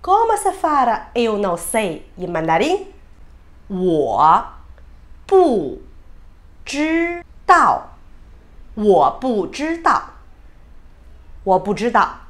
格么是发 a 哎呦，no say，a 曼 i 林，我不知道，我不知道，我不知道。